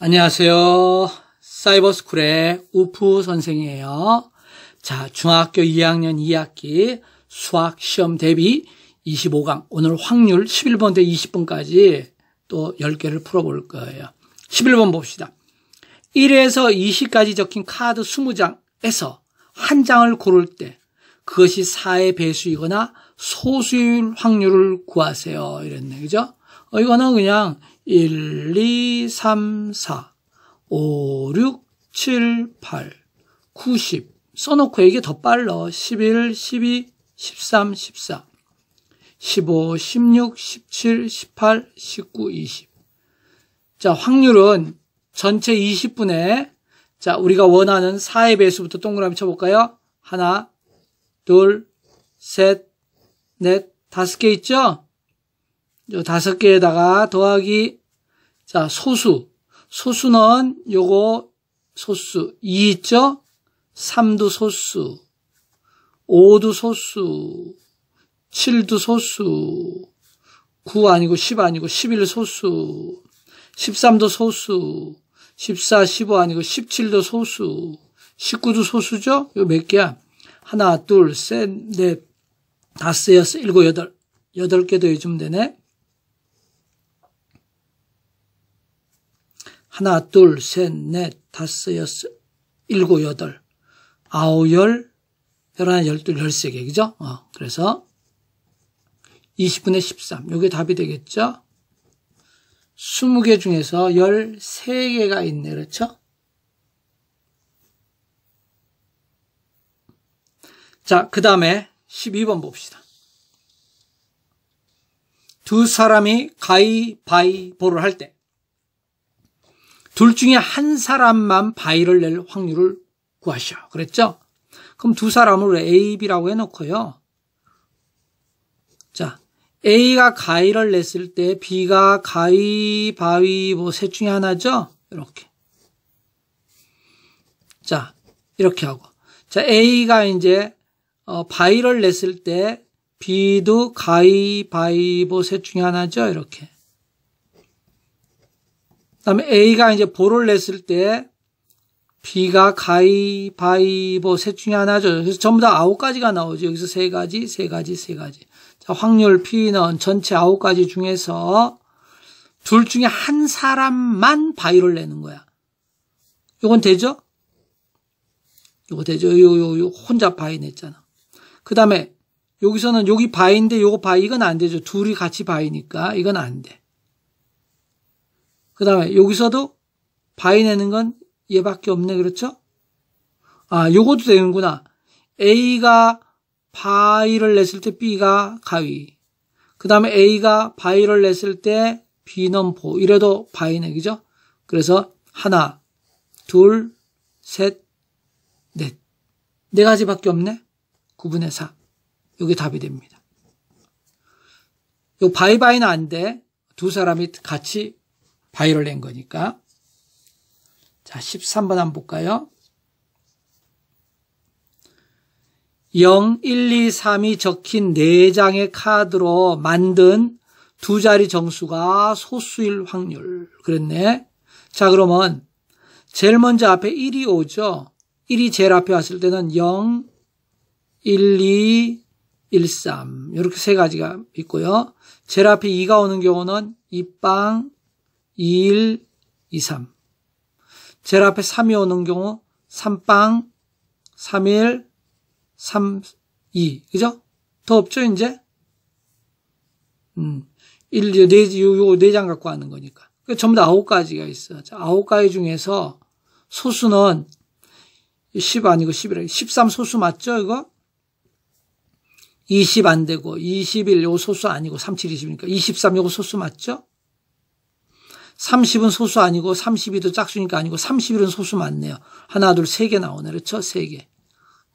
안녕하세요. 사이버스쿨의 우프 선생이에요. 자, 중학교 2학년 2학기 수학 시험 대비 25강. 오늘 확률 1 1번대 20번까지 또 10개를 풀어볼 거예요. 11번 봅시다. 1에서 20까지 적힌 카드 20장에서 한 장을 고를 때 그것이 4의 배수이거나 소수일 확률을 구하세요. 이랬네. 그죠? 어, 이거는 그냥 1, 2, 3, 4, 5, 6, 7, 8, 90 써놓고 이게 더 빨라 11, 12, 13, 14 15, 16, 17, 18, 19, 20 자, 확률은 전체 20분에 자, 우리가 원하는 4의 배수부터 동그라미 쳐볼까요? 하나, 둘, 셋, 넷, 다섯 개 있죠? 요 다섯 개에다가 더하기 자, 소수. 소수는 요거 소수 2 있죠? 3도 소수, 5도 소수, 7도 소수, 9 아니고 10 아니고 11 소수, 13도 소수, 14, 15 아니고 17도 소수, 19도 소수죠? 이거 몇 개야? 하나, 둘, 셋, 넷, 다섯, 여섯, 일곱, 여덟. 여덟 개 더해주면 되네. 하나, 둘, 셋, 넷, 다섯, 여섯, 일곱, 여덟, 아홉, 열, 열하나, 열둘, 열세 개, 그죠? 어, 그래서 20분의 13. 요게 답이 되겠죠? 20개 중에서 13개가 있네, 그렇죠? 자, 그 다음에 12번 봅시다. 두 사람이 가위바위보를 할 때, 둘 중에 한 사람만 바위를 낼 확률을 구하셔오 그랬죠? 그럼 두 사람을 A, B라고 해놓고요. 자, A가 가위를 냈을 때 B가 가위, 바위 뭐셋 중에 하나죠? 이렇게. 자, 이렇게 하고. 자, A가 이제 어, 바위를 냈을 때 B도 가위, 바위 뭐셋 중에 하나죠? 이렇게. 다음에 A가 이제 볼을 냈을 때 B가 가위바위보 뭐 셋 중에 하나죠. 그래서 전부 다 아홉 가지가 나오죠. 여기서 세 가지, 세 가지, 세 가지. 자, 확률 피는 전체 아홉 가지 중에서 둘 중에 한 사람만 바위를 내는 거야. 요건 되죠? 요거 되죠? 요, 요, 요, 혼자 바위 냈잖아. 그 다음에 여기서는 여기 바인데 위 요거 바위 이건 안 되죠. 둘이 같이 바위니까 이건 안 돼. 그 다음에 여기서도 바이내는 건 얘밖에 없네 그렇죠? 아 요것도 되는구나. A가 바이를 냈을 때 B가 가위 그 다음에 A가 바이를 냈을 때 b 넘보 이래도 바이내기죠. 네, 그래서 하나 둘셋넷네 가지밖에 없네. 9분의 4 이게 답이 됩니다. 요 바이바이는 안 돼. 두 사람이 같이 바위를 낸 거니까. 자, 13번 한번 볼까요? 0, 1, 2, 3이 적힌 4장의 카드로 만든 두 자리 정수가 소수일 확률. 그랬네. 자, 그러면 제일 먼저 앞에 1이 오죠. 1이 제일 앞에 왔을 때는 0, 1, 2, 1, 3. 이렇게 세 가지가 있고요. 제일 앞에 2가 오는 경우는 2빵, 2 1, 2, 3. 제 앞에 3이 오는 경우 3빵, 3일, 3, 2. 그죠? 더 없죠, 이제? 음, 1, 2, 4, 6, 요, 4장 갖고 하는 거니까. 그 전부 다 9가지가 있어. 9가지 중에서 소수는 10 아니고 11, 13 소수 맞죠, 이거? 20 안 되고, 21요 소수 아니고, 37, 20이니까, 23요 소수 맞죠? 30은 소수 아니고 32도 짝수니까 아니고 31은 소수 맞네요. 하나, 둘, 세 개 나오네. 그렇죠? 세 개.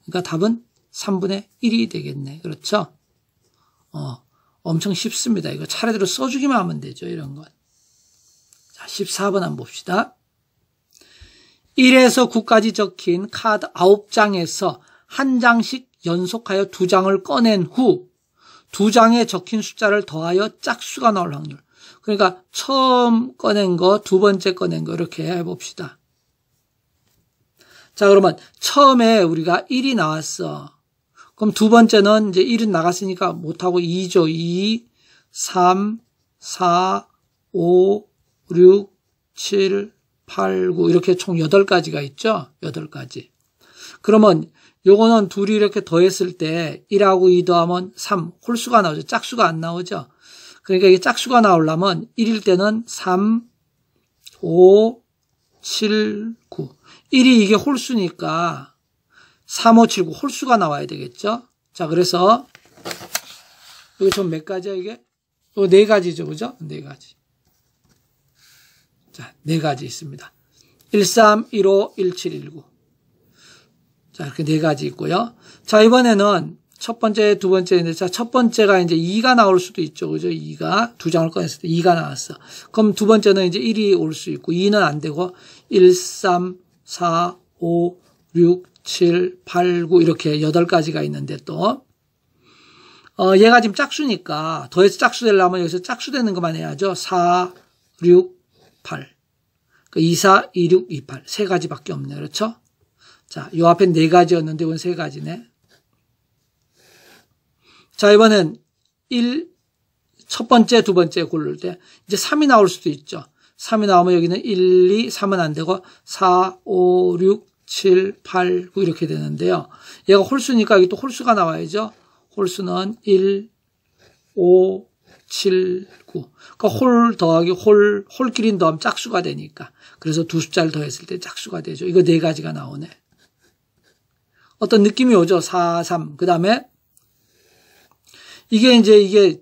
그러니까 답은 3분의 1이 되겠네. 그렇죠? 어, 엄청 쉽습니다. 이거 차례대로 써주기만 하면 되죠. 이런 건. 자, 14번 한번 봅시다. 1에서 9까지 적힌 카드 9장에서 한 장씩 연속하여 두 장을 꺼낸 후 두 장에 적힌 숫자를 더하여 짝수가 나올 확률. 그러니까 처음 꺼낸 거, 두 번째 꺼낸 거 이렇게 해봅시다. 자, 그러면 처음에 우리가 1이 나왔어. 그럼 두 번째는 이제 1은 나갔으니까 못하고 2죠. 2, 3, 4, 5, 6, 7, 8, 9 이렇게 총 8가지가 있죠. 8가지. 그러면 요거는 둘이 이렇게 더했을 때 1하고 2 더하면 3, 홀수가 나오죠. 짝수가 안 나오죠. 그러니까 이게 짝수가 나오려면 1일 때는 3, 5, 7, 9. 1이 이게 홀수니까 3, 5, 7, 9 홀수가 나와야 되겠죠. 자, 그래서 여기 전몇 가지야 이게? 어, 네 가지죠. 그죠? 네 가지. 자, 네 가지 있습니다. 13, 15, 17, 19. 자, 이렇게 네 가지 있고요. 자, 이번에는 첫 번째, 두번째 이제 자, 첫 번째가 이제 2가 나올 수도 있죠. 그죠? 2가, 두 장을 꺼냈을 때 2가 나왔어. 그럼 두 번째는 이제 1이 올 수 있고, 2는 안 되고, 1, 3, 4, 5, 6, 7, 8, 9, 이렇게 8가지가 있는데 또, 어, 얘가 지금 짝수니까, 더해서 짝수 되려면 여기서 짝수 되는 것만 해야죠. 4, 6, 8. 그 2, 4, 2, 6, 2, 8. 세 가지밖에 없네요. 그렇죠? 자, 요 앞에 네 가지였는데, 이건 세 가지네. 자, 이번엔 1, 첫 번째, 두 번째 고를 때 이제 3이 나올 수도 있죠. 3이 나오면 여기는 1, 2, 3은 안 되고 4, 5, 6, 7, 8, 9 이렇게 되는데요. 얘가 홀수니까 여기 또 홀수가 나와야죠. 홀수는 1, 5, 7, 9. 그러니까 홀 더하기 홀, 홀끼린 더하면 짝수가 되니까. 그래서 두 숫자를 더했을 때 짝수가 되죠. 이거 네 가지가 나오네. 어떤 느낌이 오죠? 4, 3. 그 다음에 이게 이제 이게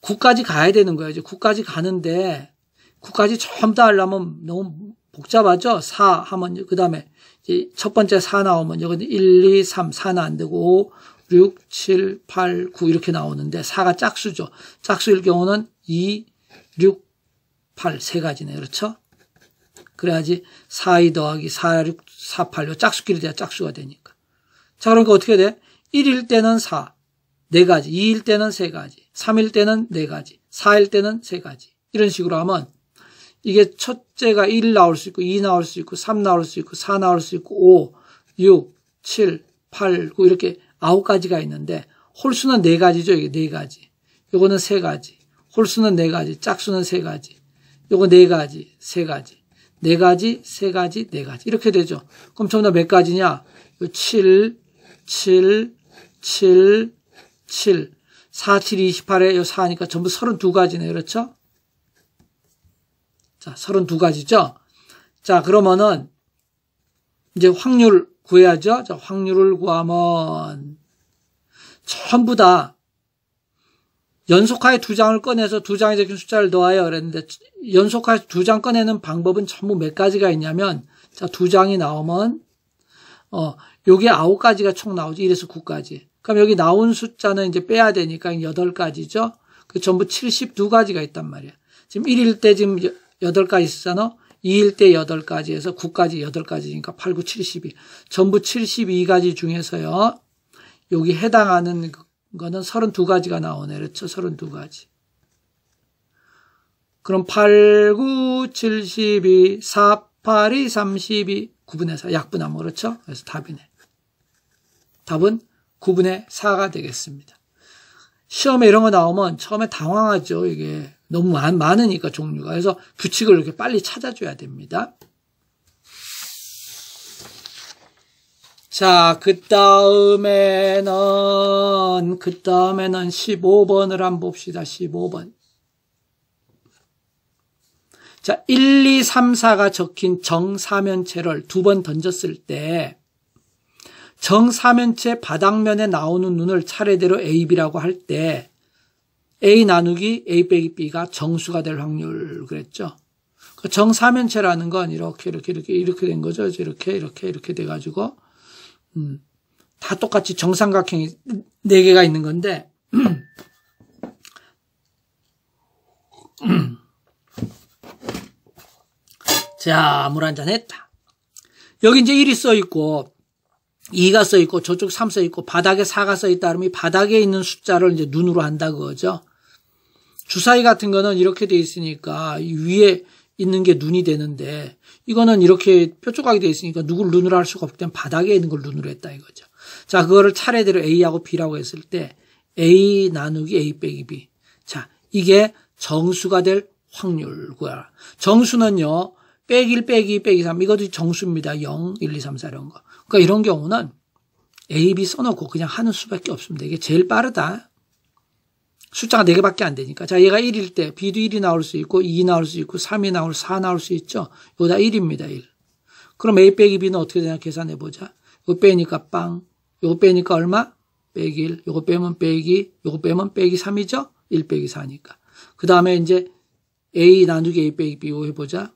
국까지 가야 되는 거예요. 이제 국까지 가는데 국까지 전부 다 하려면 너무 복잡하죠. 4 하면 그 다음에 첫 번째 4 나오면 여기 1, 2, 3, 4는 안 되고 6, 7, 8, 9 이렇게 나오는데 4가 짝수죠. 짝수일 경우는 2, 6, 8 세 가지네. 그렇죠? 그래야지 4, 2 더하기 4, 6, 4, 8요 짝수끼리 돼야 짝수가 되니까. 자 그러니까 어떻게 돼? 1일 때는 4, 네 가지, 2일 때는 세 가지, 3일 때는 네 가지, 4일 때는 세 가지. 이런 식으로 하면 이게 첫째가 1 나올 수 있고, 2 나올 수 있고, 3 나올 수 있고, 4 나올 수 있고, 5, 6, 7, 8, 9 이렇게 9가지가 있는데 홀수는 4가지죠. 이게 4가지. 요거는 3가지. 홀수는 4가지, 짝수는 3가지. 요거 4가지, 3가지. 4가지, 3가지, 4가지. 이렇게 되죠. 그럼 전부 다 몇 가지냐? 7, 7, 7, 7, 4, 7, 28에 요 4니까 전부 32가지네요. 그렇죠? 자, 32가지죠? 자, 그러면은 이제 확률 구해야죠. 자, 확률을 구하면 전부 다 연속하에 두 장을 꺼내서 두 장에 적힌 숫자를 넣어요. 그랬는데 연속하에 두장 꺼내는 방법은 전부 몇 가지가 있냐면 자, 두 장이 나오면 어, 요게 아홉 가지가 총 나오지. 이래서 9까지. 그럼 여기 나온 숫자는 이제 빼야 되니까 8가지죠. 그 전부 72가지가 있단 말이야. 지금 1일 때 지금 8가지 있잖아. 었 2일 때 8가지에서 9까지 8가지니까 8, 9, 72. 전부 72가지 중에서요. 여기 해당하는 그, 거는 32가지가 나오네. 그렇죠? 32가지. 그럼 8, 9, 72, 4, 8, 2, 32, 구분해서 약분하면 그렇죠? 그래서 답이네. 답은 9분의 4가 되겠습니다. 시험에 이런 거 나오면 처음에 당황하죠. 이게 너무 많으니까 종류가. 그래서 규칙을 이렇게 빨리 찾아줘야 됩니다. 자, 그 다음에는, 그 다음에는 15번을 한번 봅시다. 15번. 자, 1, 2, 3, 4가 적힌 정사면체를 두 번 던졌을 때, 정사면체 바닥면에 나오는 눈을 차례대로 A, B라고 할 때 A 나누기 A 빼기 B가 정수가 될 확률 그랬죠. 그 정사면체라는 건 이렇게 이렇게 이렇게 이렇게 된 거죠. 이렇게 이렇게 이렇게 돼 가지고 음, 다 똑같이 정삼각형이 네 개가 있는 건데 자, 물 한 잔 했다. 여기 이제 1이써 있고 2가써 있고 저쪽 삼써 있고 바닥에 4가써 있다 그러면 바닥에 있는 숫자를 이제 눈으로 한다 그거죠. 주사위 같은 거는 이렇게 돼 있으니까 위에 있는 게 눈이 되는데 이거는 이렇게 뾰족하게 돼 있으니까 누굴 눈으로 할 수가 없기 때문에 바닥에 있는 걸 눈으로 했다 이거죠. 자, 그거를 차례대로 A하고 B라고 했을 때 A 나누기 A 빼기 B. 자, 이게 정수가 될 확률구야. 정수는요. 빼기 1 빼기 빼기 3 이것도 정수입니다. 0, 1, 2, 3, 4 이런 거. 그러니까 이런 경우는 A, B 써놓고 그냥 하는 수밖에 없습니다. 이게 제일 빠르다. 숫자가 4개밖에 안 되니까. 자, 얘가 1일 때 B도 1이 나올 수 있고 2 나올 수 있고 3이 나올 4 나올 수 있죠. 이거 다 1입니다. 1. 그럼 A 빼기 B는 어떻게 되냐 계산해 보자. 이거 빼니까 빵. 이거 빼니까 얼마? 빼기 1. 이거 빼면 빼기. 이거 빼면 빼기 3이죠. 1 빼기 4니까. 그 다음에 이제 A 나누기 A 빼기 B 이거 해보자.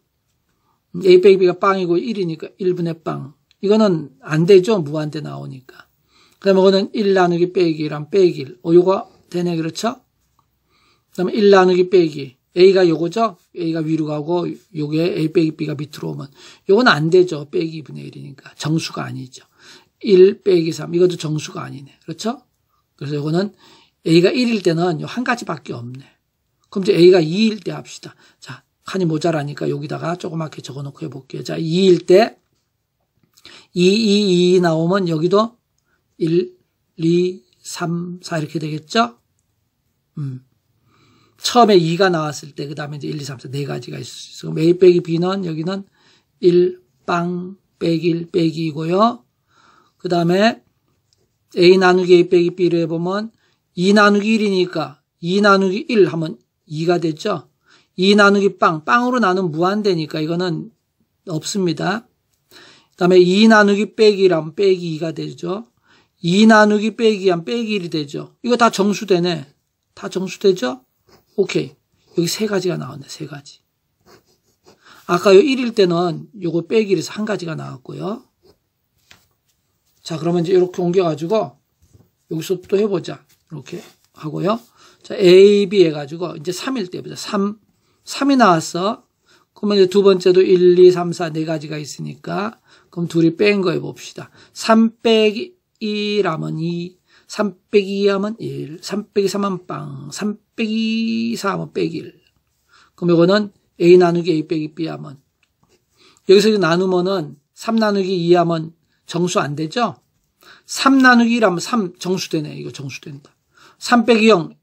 A 빼기 B가 빵이고 1이니까 1분의 빵. 이거는 안 되죠. 무한대 나오니까. 그 다음에 이거는 1 나누기 빼기 1랑 빼기 1. 어, 요거 되네. 그렇죠? 그 다음에 1 나누기 빼기. A가 요거죠? A가 위로 가고 요게 A 빼기 B가 밑으로 오면 요건 안 되죠. 빼기 2분의 1이니까. 정수가 아니죠. 1 빼기 3. 이것도 정수가 아니네. 그렇죠? 그래서 요거는 A가 1일 때는 요 한 가지밖에 없네. 그럼 이제 A가 2일 때 합시다. 자, 칸이 모자라니까 여기다가 조그맣게 적어놓고 해볼게요. 자, 2일 때 2, 2, 2 나오면 여기도 1, 2, 3, 4 이렇게 되겠죠? 음. 처음에 2가 나왔을 때, 그 다음에 이제 1, 2, 3, 4, 네 가지가 있을 수 있어요. A 빼기 B는 여기는 1, 빵, 빼기 1, 빼기 이고요그 다음에 A 나누기 A 빼기 B를 해보면 2 나누기 1이니까 2 나누기 1 하면 2가 되죠. 2 나누기 빵, 빵으로 나누면 무한대니까 이거는 없습니다. 다음에 2 나누기 빼기 1하면 빼기 2가 되죠. 2 나누기 빼기 하면 빼기 1이 되죠. 이거 다 정수되네. 다 정수되죠? 오케이. 여기 세 가지가 나왔네. 세 가지. 아까 요 1일 때는 요거 빼기 1에서 한 가지가 나왔고요. 자, 그러면 이제 이렇게 옮겨가지고 여기서 또 해보자. 이렇게 하고요. 자, A, B 해가지고 이제 3일 때 해보자. 3, 3이 나왔어. 그러면 이제 두 번째도 1, 2, 3, 4 네 가지가 있으니까 그럼 둘이 뺀 거 해봅시다. 3 빼기 1하면 2, 3 빼기 2하면 1, 3 빼기 3하면 빵, 3 빼기 4하면 빼기 1. 그럼 이거는 A 나누기 A 빼기 B 하면. 여기서 나누면은 3 나누기 2 하면 정수 안 되죠? 3 나누기 1 하면 3 정수 되네. 이거 정수 된다. 3 빼기 0,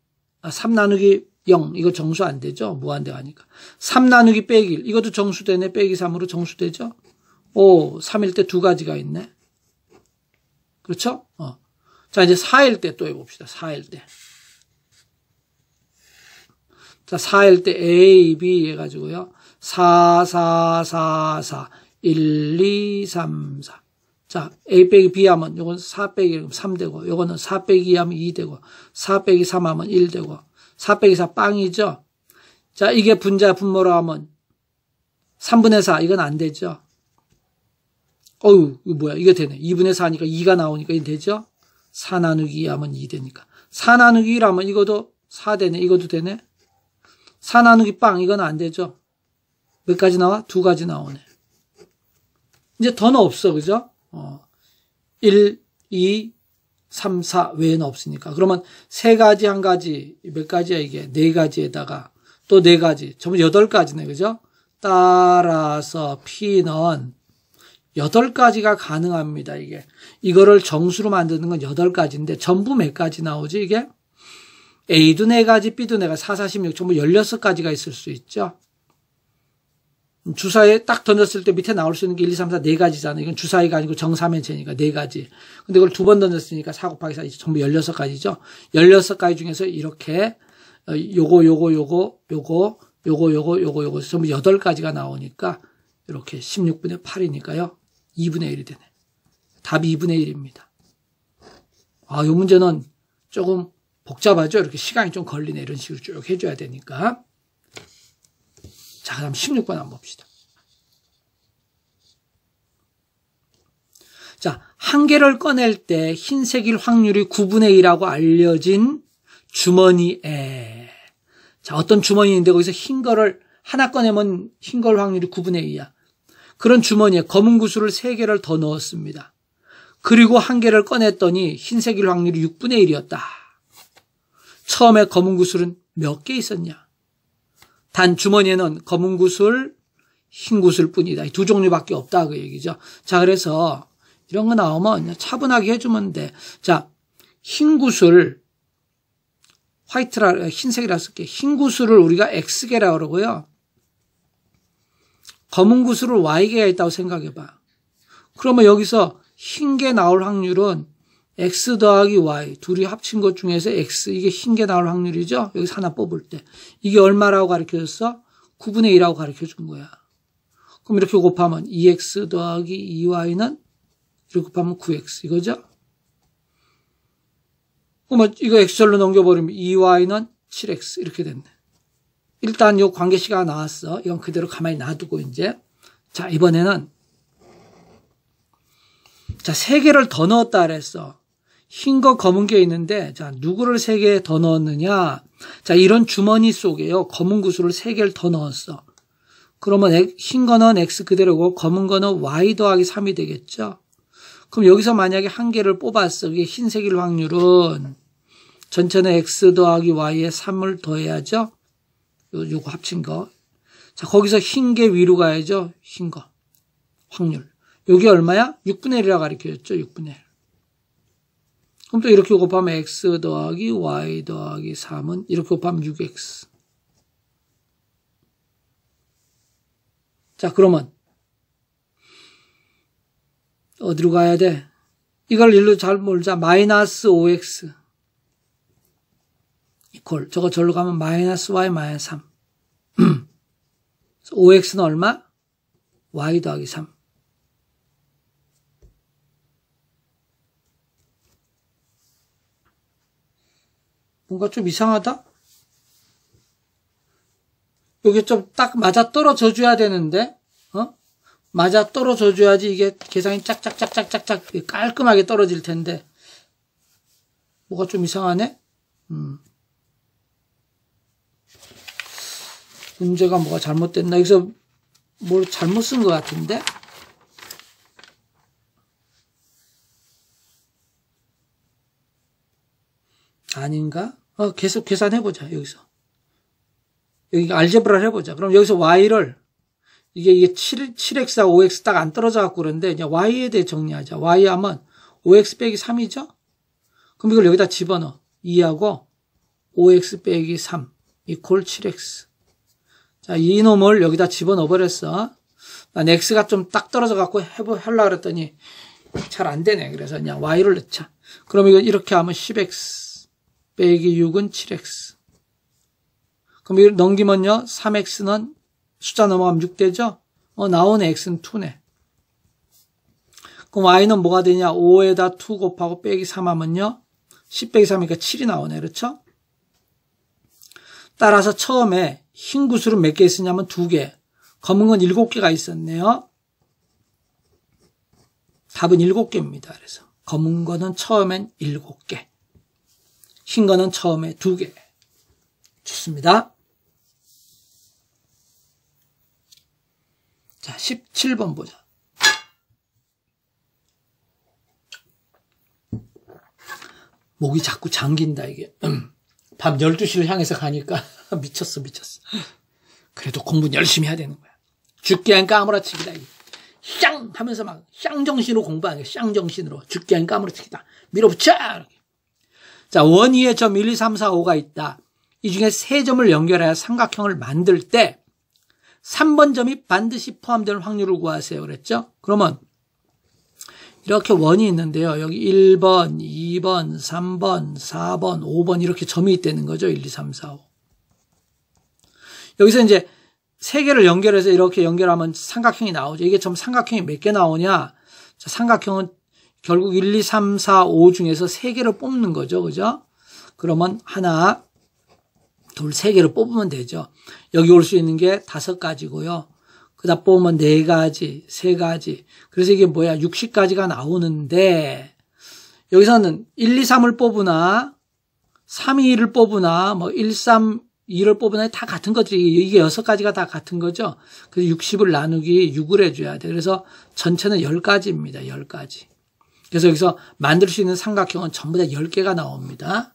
3 나누기 0 이거 정수 안 되죠? 무한대하니까. 3 나누기 빼기 1 이것도 정수 되네. 빼기 3으로 정수 되죠? 오, 3일 때 두 가지가 있네. 그렇죠? 어. 자, 이제 4일 때 또 해봅시다. 4일 때. 자, 4일 때 A, B 해가지고요. 4, 4, 4, 4, 1, 2, 3, 4. 자, A 빼기 B 하면 요건 4 빼기 3 되고, 요거는 4 빼기 2 하면 2 되고, 4 빼기 3 하면 1 되고, 4 빼기 4 빵이죠? 자, 이게 분자 분모로 하면 3분의 4, 이건 안 되죠? 어우, 이거 뭐야. 이게 되네. 2분의 4니까 2가 나오니까 이 되죠? 4 나누기 하면 2 되니까. 4 나누기 1 하면 이것도 4 되네. 이것도 되네. 4 나누기 빵. 이건 안 되죠? 몇 가지 나와? 두 가지 나오네. 이제 더는 없어. 그죠? 어, 1, 2, 3, 4 외에는 없으니까. 그러면 세 가지, 한 가지, 몇 가지야 이게? 네 가지에다가 또 네 가지. 전부 여덟 가지네. 그죠? 따라서 P는 여덟 가지가 가능합니다, 이게. 이거를 정수로 만드는 건 여덟 가지인데 전부 몇 가지 나오지, 이게? A도 네가지 B도 네가지 4, 4, 16, 전부 열여섯 가지가 있을 수 있죠. 주사에 딱 던졌을 때 밑에 나올 수 있는 게 1, 2, 3, 4, 네가지잖아요 이건 주사위가 아니고 정사면체니까 네가지 근데 이걸 두 번 던졌으니까 4 곱하기 4, 전부 열여섯 가지죠 열여섯 가지 중에서 이렇게 어, 요거, 요거, 요거, 요거, 요거, 요거, 요거, 요거, 전부 여덟 가지가 나오니까 이렇게 16분의 8이니까요. 2분의 1이 되네. 답이 2분의 1입니다. 아, 요 문제는 조금 복잡하죠? 이렇게 시간이 좀 걸리네. 이런 식으로 쭉 해줘야 되니까. 자, 그럼 16번 한번 봅시다. 자, 한 개를 꺼낼 때 흰색일 확률이 9분의 1이라고 알려진 주머니에. 자, 어떤 주머니인데 거기서 흰 거를 하나 꺼내면 흰 걸 확률이 9분의 2야. 그런 주머니에 검은 구슬을 세 개를 더 넣었습니다. 그리고 한 개를 꺼냈더니 흰색일 확률이 6분의 1이었다. 처음에 검은 구슬은 몇 개 있었냐? 단 주머니에는 검은 구슬, 흰 구슬 뿐이다. 두 종류밖에 없다. 그 얘기죠. 자, 그래서 이런 거 나오면 차분하게 해주면 돼. 자, 흰 구슬, 화이트라, 흰색이라 쓸게. 흰 구슬을 우리가 X개라고 그러고요. 검은 구슬을 Y개가 있다고 생각해봐. 그러면 여기서 흰 게 나올 확률은 x 더하기 y 둘이 합친 것 중에서 x 이게 흰 게 나올 확률이죠. 여기서 하나 뽑을 때 이게 얼마라고 가르쳐줬어? 9분의 1이라고 가르쳐준 거야. 그럼 이렇게 곱하면 2x 더하기 2y는 이렇게 곱하면 9x 이거죠. 그럼 이거 x절로 넘겨버리면 2y는 7x 이렇게 됐네. 일단 요관계시가 나왔어. 이건 그대로 가만히 놔두고 이제 자 이번에는 자세 개를 더 넣었다 그랬어. 흰 거 검은 게 있는데 자 누구를 세 개 더 넣었느냐? 자 이런 주머니 속에요 검은 구슬을 세 개를 더 넣었어. 그러면 흰 거는 x 그대로고 검은 거는 y 더하기 3이 되겠죠. 그럼 여기서 만약에 한 개를 뽑았어. 이게 흰색일 확률은 전체는 x 더하기 y에 3을 더해야죠. 요거 합친 거. 자, 거기서 흰 게 위로 가야죠. 흰 거. 확률. 요게 얼마야? 6분의 1이라 고 가르쳐줬죠. 6분의 1. 그럼 또 이렇게 곱하면 x 더하기 y 더하기 3은 이렇게 곱하면 6x. 자, 그러면 어디로 가야 돼? 이걸 일로 잘 몰자. 마이너스 5x. 이퀄 저거 절로 가면 마이너스 y 마이너스 3 5x는 얼마? y 더하기 3 뭔가 좀 이상하다? 여기 좀 딱 맞아 떨어져 줘야 되는데 어? 맞아 떨어져 줘야지 이게 계산이 짝짝짝짝짝짝 깔끔하게 떨어질 텐데 뭐가 좀 이상하네? 음. 문제가 뭐가 잘못됐나 여기서 뭘 잘못 쓴 것 같은데 아닌가? 어, 계속 계산해보자 여기서 여기 알제브라를 해보자 그럼 여기서 y를 이게 이게 7, 7x와 5x 딱 안 떨어져 갖고 그런데 이제 y에 대해 정리하자 y 하면 5x 빼기 3이죠? 그럼 이걸 여기다 집어넣어 2하고 5x 빼기 3 이콜 7x 자, 이놈을 여기다 집어넣어 버렸어. 난 x가 좀 딱 떨어져 갖고 해보 할라 그랬더니 잘 안 되네. 그래서 그냥 y를 넣자. 그럼 이거 이렇게 하면 10x 빼기 6은 7x. 그럼 이걸 넘기면요. 3x는 숫자 넘어가면 6되죠? 어, 나온 x는 2네. 그럼 y는 뭐가 되냐? 5에다 2 곱하고 빼기 3 하면요. 10 빼기 3이니까 7이 나오네. 그렇죠? 따라서 처음에 흰 구슬은 몇 개 있었냐면 두 개. 검은 건 일곱 개가 있었네요. 답은 일곱 개입니다. 그래서 검은 거는 처음엔 일곱 개. 흰 거는 처음에 두 개. 좋습니다. 자, 17번 보자. 목이 자꾸 잠긴다, 이게. 음. 밤 12시를 향해서 가니까 미쳤어, 미쳤어. 그래도 공부는 열심히 해야 되는 거야. 죽게 한 까무라치기다. 쌍! 하면서 막, 쌍 정신으로 공부하는 거야. 쌍 정신으로. 죽게 한 까무라치기다. 밀어붙여! 자, 원위에 점 1, 2, 3, 4, 5가 있다. 이 중에 세 점을 연결하여 삼각형을 만들 때 3번 점이 반드시 포함될 확률을 구하세요. 그랬죠? 그러면 이렇게 원이 있는데요. 여기 1번, 2번, 3번, 4번, 5번 이렇게 점이 있다는 거죠. 1, 2, 3, 4, 5. 여기서 이제 3 개를 연결해서 이렇게 연결하면 삼각형이 나오죠. 이게 좀 삼각형이 몇 개 나오냐? 자, 삼각형은 결국 1, 2, 3, 4, 5 중에서 3 개를 뽑는 거죠. 그죠? 그러면 하나, 둘, 세 개를 뽑으면 되죠. 여기 올 수 있는 게5 가지고요. 그다 뽑으면 네 가지, 세 가지. 그래서 이게 뭐야? 60가지가 나오는데 여기서는 1, 2, 3을 뽑으나 3, 2를 뽑으나 뭐 1, 3, 2를 뽑으나 다 같은 것들이 이게 6가지가 다 같은 거죠. 그래서 60을 나누기 6을 해줘야 돼. 그래서 전체는 10가지입니다. 10가지. 그래서 여기서 만들 수 있는 삼각형은 전부 다 10개가 나옵니다.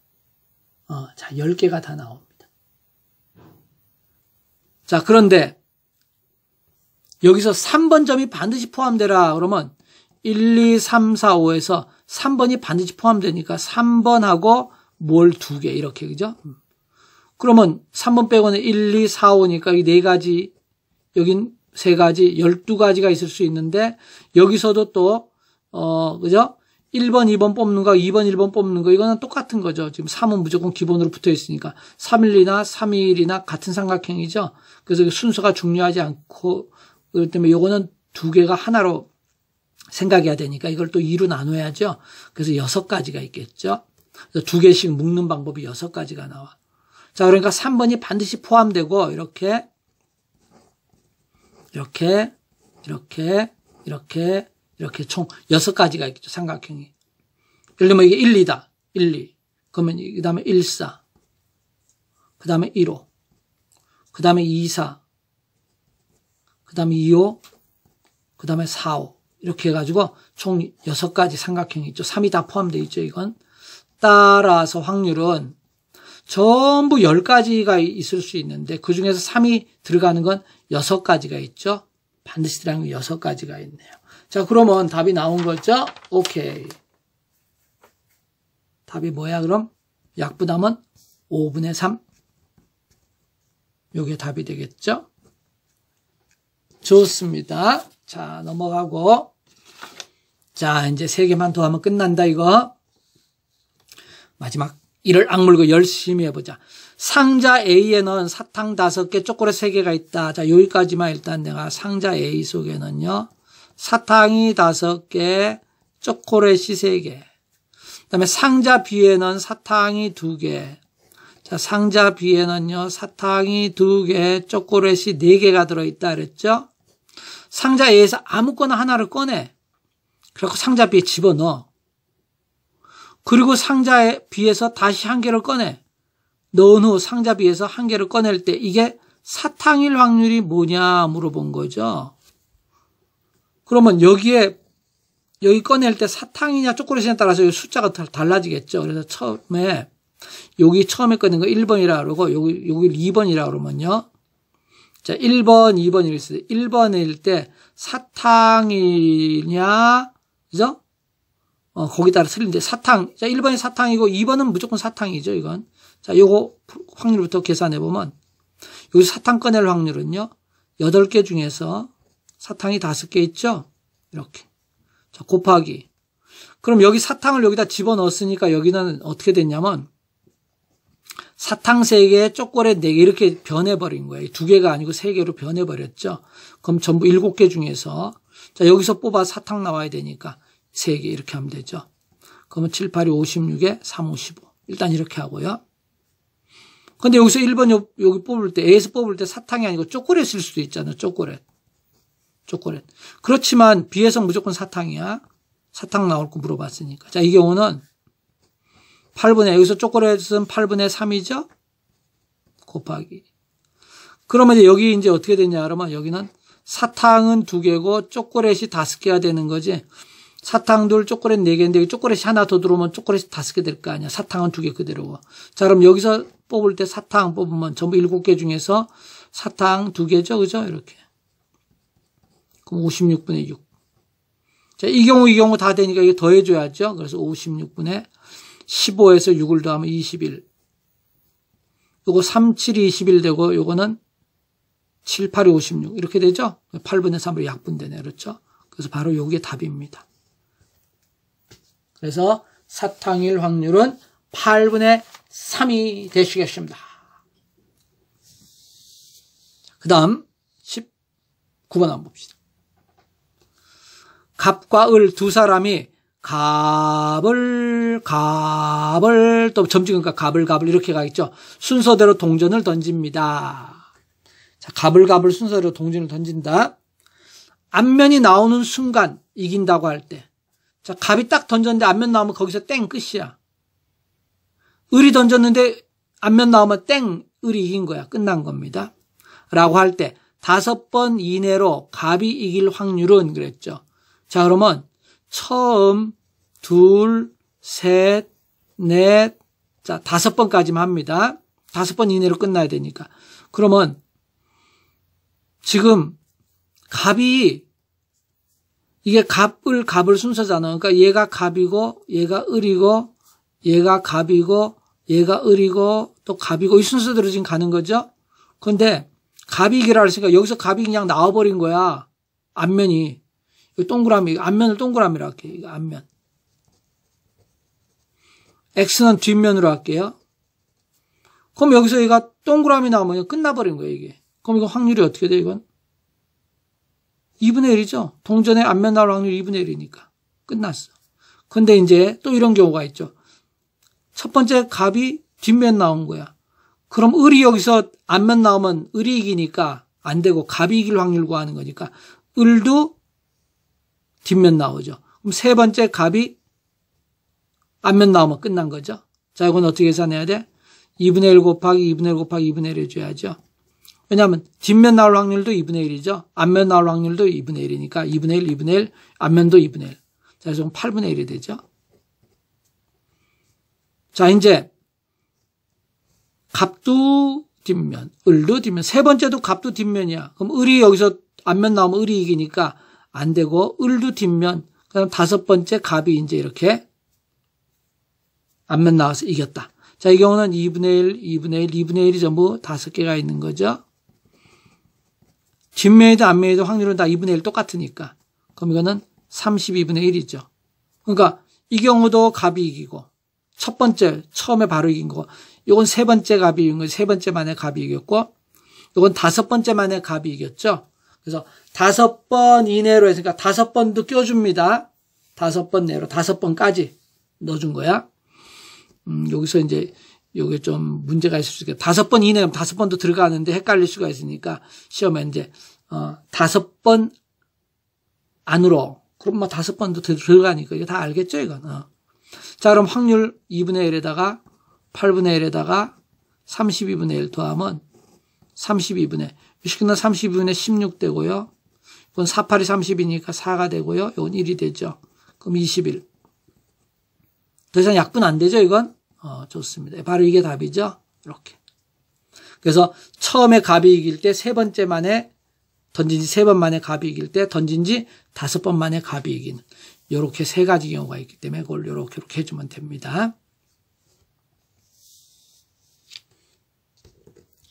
어, 자, 10개가 다 나옵니다. 자, 그런데 여기서 3번 점이 반드시 포함되라 그러면 1, 2, 3, 4, 5에서 3번이 반드시 포함되니까 3번하고 뭘 두개 이렇게 그죠? 그러면 3번 빼고는 1, 2, 4, 5니까 이네 가지 여긴 세 가지, 12가지가 있을 수 있는데 여기서도 또 어, 그죠? 1번, 2번 뽑는 거, 2번, 1번 뽑는 거, 이거는 똑같은 거죠. 지금 3은 무조건 기본으로 붙어 있으니까. 3 1이나3 1이나 같은 삼각형이죠. 그래서 순서가 중요하지 않고, 그렇기 때문에 요거는 두 개가 하나로 생각해야 되니까 이걸 또 2로 나눠야죠. 그래서 여섯 가지가 있겠죠. 그래서 두 개씩 묶는 방법이 여섯 가지가 나와. 자, 그러니까 3번이 반드시 포함되고 이렇게 이렇게 이렇게 이렇게 이렇게 총 여섯 가지가 있겠죠. 삼각형이. 예를 들면 이게 1, 2다. 1, 2. 그러면 그 다음에 1, 4. 그 다음에 1, 5. 그 다음에 2, 4. 그 다음에 2호, 그 다음에 4호. 이렇게 해가지고 총 6가지 삼각형이 있죠. 3이 다 포함되어 있죠, 이건. 따라서 확률은 전부 10가지가 있을 수 있는데 그 중에서 3이 들어가는 건 6가지가 있죠. 반드시 들어가는 6가지가 있네요. 자, 그러면 답이 나온 거죠? 오케이. 답이 뭐야, 그럼? 약부담은 5분의 3. 요게 답이 되겠죠? 좋습니다. 자, 넘어가고. 자, 이제 세 개만 더 하면 끝난다, 이거. 마지막. 이를 악물고 열심히 해보자. 상자 A에는 사탕 다섯 개, 초콜릿 세 개가 있다. 자, 여기까지만 일단 내가 상자 A 속에는요. 사탕이 다섯 개, 초콜릿이 세 개. 그 다음에 상자 B에는 사탕이 두 개. 자, 상자 B에는요, 사탕이 두 개, 초콜릿이 네 개가 들어있다 그랬죠? 상자 에서 아무거나 하나를 꺼내. 그리고 상자 비에 집어넣어. 그리고 상자에 비해서 다시 한 개를 꺼내. 넣은 후 상자 비에서 한 개를 꺼낼 때 이게 사탕일 확률이 뭐냐 물어본 거죠. 그러면 여기에 여기 꺼낼 때 사탕이냐 초콜릿이냐에 따라서 숫자가 달라지겠죠. 그래서 처음에 여기 처음에 꺼낸 거 1번이라 고 그러고 여기 여기 2번이라 고 그러면요. 자, 1번, 2번 일수 1번일 때 사탕이냐, 그죠? 어, 거기 따라 틀린데 사탕. 자, 1번이 사탕이고 2번은 무조건 사탕이죠, 이건. 자, 요거 확률부터 계산해 보면 여기 사탕 꺼낼 확률은요. 8개 중에서 사탕이 5개 있죠? 이렇게. 자, 곱하기. 그럼 여기 사탕을 여기다 집어넣었으니까 여기는 어떻게 됐냐면 사탕 3개, 초콜릿 4개 이렇게 변해버린 거예요. 두개가 아니고 3개로 변해버렸죠. 그럼 전부 7개 중에서 자 여기서 뽑아 사탕 나와야 되니까 3개 이렇게 하면 되죠. 그러면 7, 8이 56에 3, 55. 일단 이렇게 하고요. 근데 여기서 1번 요, 여기 뽑을 때 A에서 뽑을 때 사탕이 아니고 초콜릿일 수도 있잖아요. 초콜릿. 초콜릿. 그렇지만 B에서 무조건 사탕이야. 사탕 나올 거 물어봤으니까. 자, 이 경우는 8분의 여기서 초콜릿은 8분의 3이죠? 곱하기. 그러면 이제 여기 이제 어떻게 됐냐 그러면 여기는 사탕은 두 개고 초콜릿이 다섯 개가 되는 거지. 사탕 둘, 초콜릿 네 개인데 여기 초콜릿이 하나 더 들어오면 초콜릿이 다섯 개 될 거 아니야. 사탕은 두 개 그대로고. 자 그럼 여기서 뽑을 때 사탕 뽑으면 전부 일곱 개 중에서 사탕 두 개죠, 그죠? 이렇게. 그럼 56분의 6. 자, 이 경우, 이 경우 다 되니까 이게 더해줘야죠. 그래서 56분의 15에서 6을 더하면 21. 요거 3, 7이 21 되고 요거는 7, 8이 56 이렇게 되죠? 8분의 3으로 약분되네 그렇죠? 그래서 바로 요게 답입니다. 그래서 사탕일 확률은 8분의 3이 되시겠습니다. 그 다음 19번 한번 봅시다. 갑과 을 두 사람이 갑을 갑을 또 점지니까 갑을 갑을 이렇게 가겠죠. 순서대로 동전을 던집니다. 자, 갑을 갑을 순서대로 동전을 던진다. 앞면이 나오는 순간 이긴다고 할 때. 자, 갑이 딱 던졌는데 앞면 나오면 거기서 땡 끝이야. 을이 던졌는데 앞면 나오면 땡 을이 이긴 거야. 끝난 겁니다. 라고 할 때 다섯 번 이내로 갑이 이길 확률은 그랬죠. 자, 그러면 처음, 둘, 셋, 넷, 자, 다섯 번까지만 합니다. 다섯 번 이내로 끝나야 되니까. 그러면 지금 갑이 이게 갑을 갑을 순서잖아. 그러니까 얘가 갑이고 얘가 을이고 얘가 갑이고 얘가 을이고 또 갑이고 이 순서대로 지금 가는 거죠. 그런데 갑이기라 했으니까 여기서 갑이 그냥 나와버린 거야. 앞면이. 그 동그라미, 앞면을 동그라미로 할게요. 이거 앞면. X는 뒷면으로 할게요. 그럼 여기서 얘가 동그라미 나오면 끝나버린 거예요, 이게. 그럼 이거 확률이 어떻게 돼, 이건? 2분의 1이죠? 동전의 앞면 나올 확률 이 2분의 1이니까. 끝났어. 근데 이제 또 이런 경우가 있죠. 첫 번째 값이 뒷면 나온 거야. 그럼 을이 여기서 앞면 나오면 을이 이기니까 안 되고 갑이 이길 확률 구하는 거니까 을도 뒷면 나오죠. 그럼 세 번째 값이 앞면 나오면 끝난 거죠. 자, 이건 어떻게 계산해야 돼? 2분의 1 곱하기 2분의 1 곱하기 2분의 1 해줘야죠. 왜냐하면 뒷면 나올 확률도 2분의 1이죠. 앞면 나올 확률도 2분의 1이니까 2분의 1, 2분의 1, 앞면도 2분의 1. 자, 그래서 8분의 1이 되죠. 자, 이제 갑도 뒷면, 을도 뒷면, 세 번째도 갑도 뒷면이야. 그럼 을이 여기서 앞면 나오면 을이 이기니까 안 되고 을도 뒷면 그다음 다섯 번째 갑이 이제 이렇게 앞면 나와서 이겼다. 자, 이 경우는 2분의 1, 2분의 1, 2분의 1이 전부 다섯 개가 있는 거죠. 뒷면에도 앞면에도 확률은 다 2분의 1 똑같으니까. 그럼 이거는 32분의 1이죠. 그러니까 이 경우도 갑이 이기고 첫 번째 처음에 바로 이긴 거. 이건 세 번째 갑이 이긴 거, 세 번째 만에 갑이 이겼고 이건 다섯 번째 만에 갑이 이겼죠. 그래서 다섯 번 이내로 했으니까 다섯 번도 껴줍니다. 다섯 번 내로 다섯 번까지 넣어준 거야. 음, 여기서 이제 요게 좀 문제가 있을 수있게다섯번 이내면 다섯 번도 들어가는데 헷갈릴 수가 있으니까 시험에 이제 어, 다섯 번 안으로 그럼 뭐 다섯 번도 들어가니까 이거 다 알겠죠 이건. 어. 자 그럼 확률 2분의 1에다가 8분의 1에다가 32분의 1 더하면 32분의 식은 32분의 16되고요. 이건 4, 8이 30이니까 4가 되고요. 이건 1이 되죠. 그럼 21. 더 이상 약분 안 되죠, 이건? 어, 좋습니다. 바로 이게 답이죠. 이렇게. 그래서 처음에 갑이 이길 때 세 번째 만에 던진 지 세 번 만에 갑이 이길 때 던진 지 다섯 번 만에 갑이 이기는 이렇게 세 가지 경우가 있기 때문에 그걸 이렇게 이렇게 해주면 됩니다.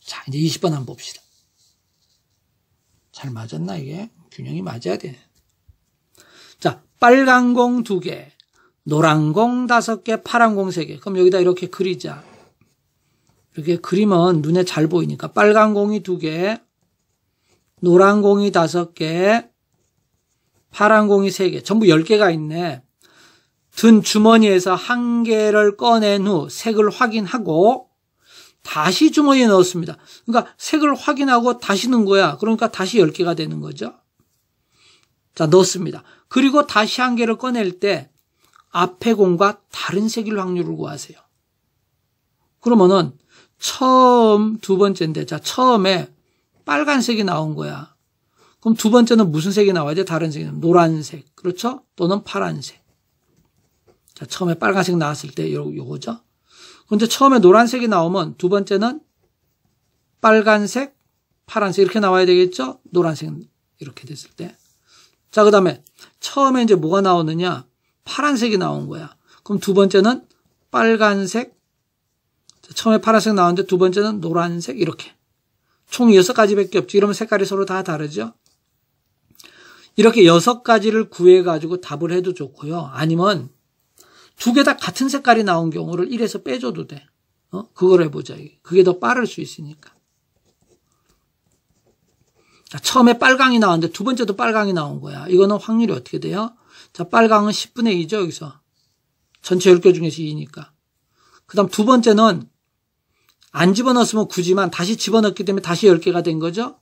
자 이제 20번 한번 봅시다. 잘 맞았나 이게? 균형이 맞아야 돼. 자, 빨간 공 두 개, 노란 공 다섯 개, 파란 공 세 개. 그럼 여기다 이렇게 그리자. 이렇게 그림은 눈에 잘 보이니까 빨간 공이 두 개, 노란 공이 다섯 개, 파란 공이 세 개. 전부 열 개가 있네. 든 주머니에서 한 개를 꺼낸 후 색을 확인하고 다시 주머니에 넣었습니다. 그러니까 색을 확인하고 다시 넣은 거야. 그러니까 다시 10개가 되는 거죠. 자, 넣었습니다. 그리고 다시 한 개를 꺼낼 때 앞에 공과 다른 색일 확률을 구하세요. 그러면은 처음 두 번째인데 자, 처음에 빨간색이 나온 거야. 그럼 두 번째는 무슨 색이 나와야 돼? 다른 색이 노란색. 그렇죠? 또는 파란색. 자, 처음에 빨간색 나왔을 때 요, 요거죠. 근데 처음에 노란색이 나오면 두 번째는 빨간색, 파란색 이렇게 나와야 되겠죠? 노란색 이렇게 됐을 때. 자, 그 다음에 처음에 이제 뭐가 나오느냐? 파란색이 나온 거야. 그럼 두 번째는 빨간색, 처음에 파란색 나왔는데두 번째는 노란색 이렇게. 총 여섯 가지밖에 없지. 이러면 색깔이 서로 다 다르죠? 이렇게 여섯 가지를 구해가지고 답을 해도 좋고요. 아니면 두개다 같은 색깔이 나온 경우를 1에서 빼줘도 돼. 어? 그걸 해보자. 그게 더 빠를 수 있으니까. 자, 처음에 빨강이 나왔는데 두 번째도 빨강이 나온 거야. 이거는 확률이 어떻게 돼요? 자, 빨강은 10분의 2죠, 여기서. 전체 10개 중에서 2니까. 그 다음 두 번째는 안 집어넣었으면 9지만 다시 집어넣기 때문에 다시 10개가 된 거죠?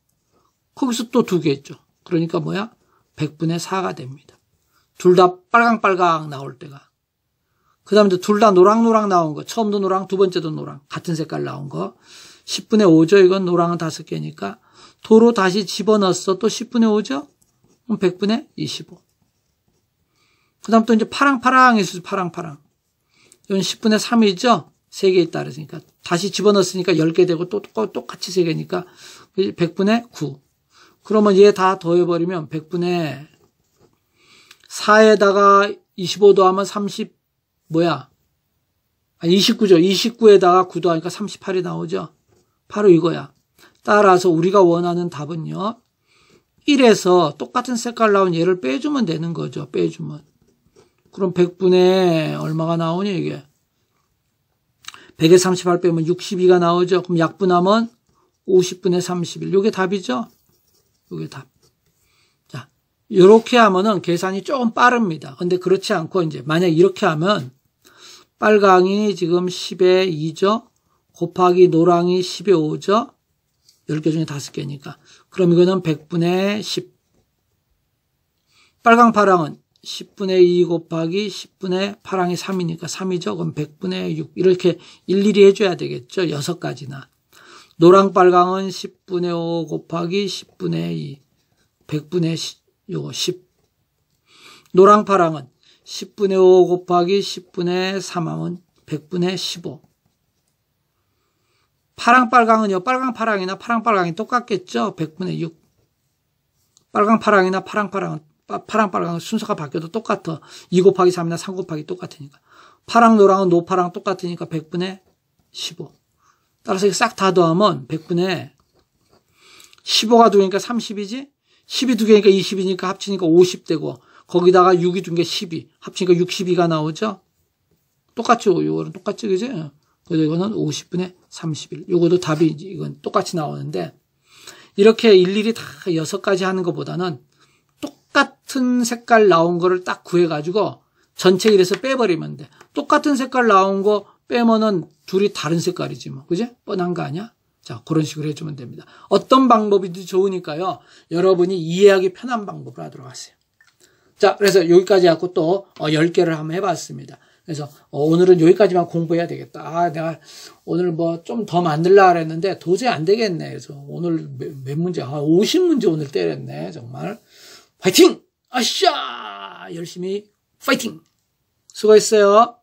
거기서 또 두개 있죠. 그러니까 뭐야? 100분의 4가 됩니다. 둘 다 빨강빨강 나올 때가. 그 다음에 둘 다 노랑노랑 나온 거. 처음도 노랑, 두 번째도 노랑. 같은 색깔 나온 거. 10분의 5죠. 이건 노랑은 다섯 개니까. 도로 다시 집어넣었어. 또 10분의 5죠. 그럼 100분의 25. 그 다음 또 이제 파랑파랑 있어요. 파랑파랑. 이건 10분의 3이죠. 3개 있다 그랬니까 다시 집어넣었으니까 10개 되고 또 똑같이 3개니까 100분의 9. 그러면 얘 다 더해버리면 100분의 4에다가 25도하면 30, 뭐야? 29죠. 아, 29에다가 9도 하니까 38이 나오죠. 바로 이거야. 따라서 우리가 원하는 답은요. 1에서 똑같은 색깔 나온 얘를 빼주면 되는 거죠. 빼주면. 그럼 100분의 얼마가 나오냐 이게? 100에 38 빼면 62가 나오죠. 그럼 약분하면 50분의 31. 이게 답이죠. 이게 답. 자, 이렇게 하면은 계산이 조금 빠릅니다. 근데 그렇지 않고 이제 만약 이렇게 하면 빨강이 지금 10에 2죠. 곱하기 노랑이 10에 5죠. 10개 중에 5개니까. 그럼 이거는 100분의 10. 빨강, 파랑은 10분의 2 곱하기 10분의 파랑이 3이니까 3이죠. 그럼 100분의 6. 이렇게 일일이 해줘야 되겠죠. 6가지나. 노랑, 빨강은 10분의 5 곱하기 10분의 2. 100분의 10. 요거 10. 노랑, 파랑은 10분의 5 곱하기 10분의 3하면 100분의 15. 파랑 빨강은요. 빨강 파랑이나 파랑 빨강이 똑같겠죠. 100분의 6. 빨강 파랑이나 파랑 파랑은 파랑 빨강은 순서가 바뀌어도 똑같아. 2 곱하기 3이나 3 곱하기 똑같으니까. 파랑 노랑은 노파랑 똑같으니까 100분의 15. 따라서 싹 다 더하면 100분의 15가 두 개니까 30이지? 1 2두 개니까 20이니까 합치니까 50 되고 거기다가 6이 준게 12. 합치니까 62가 나오죠? 똑같죠? 이거는 똑같죠? 그죠 예. 그래서 이거는 50분의 31. 이거도 답이 이건 똑같이 나오는데, 이렇게 일일이 다 6가지 하는 것보다는 똑같은 색깔 나온 거를 딱 구해가지고 전체 1에서 빼버리면 돼. 똑같은 색깔 나온 거 빼면은 둘이 다른 색깔이지 뭐. 그지? 뻔한 거 아니야? 자, 그런 식으로 해주면 됩니다. 어떤 방법이든 좋으니까요. 여러분이 이해하기 편한 방법으로 하도록 하세요. 자, 그래서 여기까지 하고 또 10개를 어, 한번 해봤습니다. 그래서 어, 오늘은 여기까지만 공부해야 되겠다. 아, 내가 오늘 뭐 좀 더 만들라 그랬는데 도저히 안 되겠네. 그래서 오늘 몇, 몇 문제, 아, 50문제 오늘 때렸네. 정말. 파이팅! 아샤! 열심히 파이팅! 수고했어요.